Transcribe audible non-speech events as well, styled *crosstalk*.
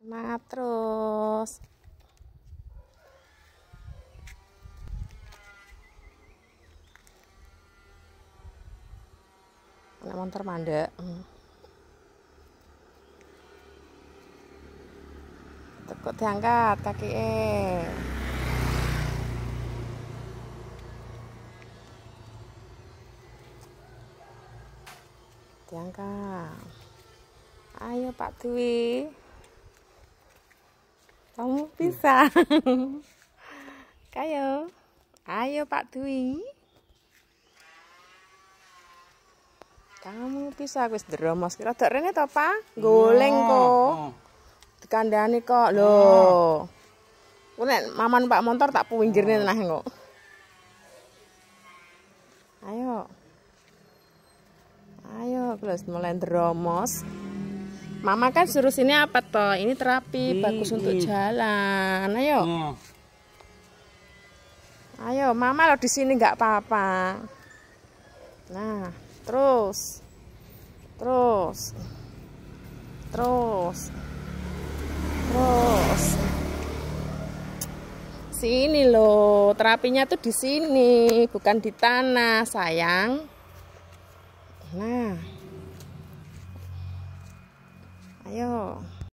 Semangat nah, terus. Anak motor mandek. Hmm. Tekuk diangkat kaki eh. Diangkat. Ayo Pak Dwi. bisa *laughs* kayo ayo pak Dwi kamu bisa wis drama kira dak rene to pak goleng kok oh. dikandani kok lho oh. kuwi maman pak motor tak puwinggirne oh. tenang kok ayo ayo terus mulai dromos. Mama kan suruh sini apa toh? Ini terapi hmm, bagus hmm. untuk hmm. jalan. Ayo. Hmm. Ayo, Mama lo di sini nggak apa-apa. Nah, terus. Terus. Terus. Terus. Sini loh, terapinya tuh di sini, bukan di tanah, sayang. Nah, 哎呦。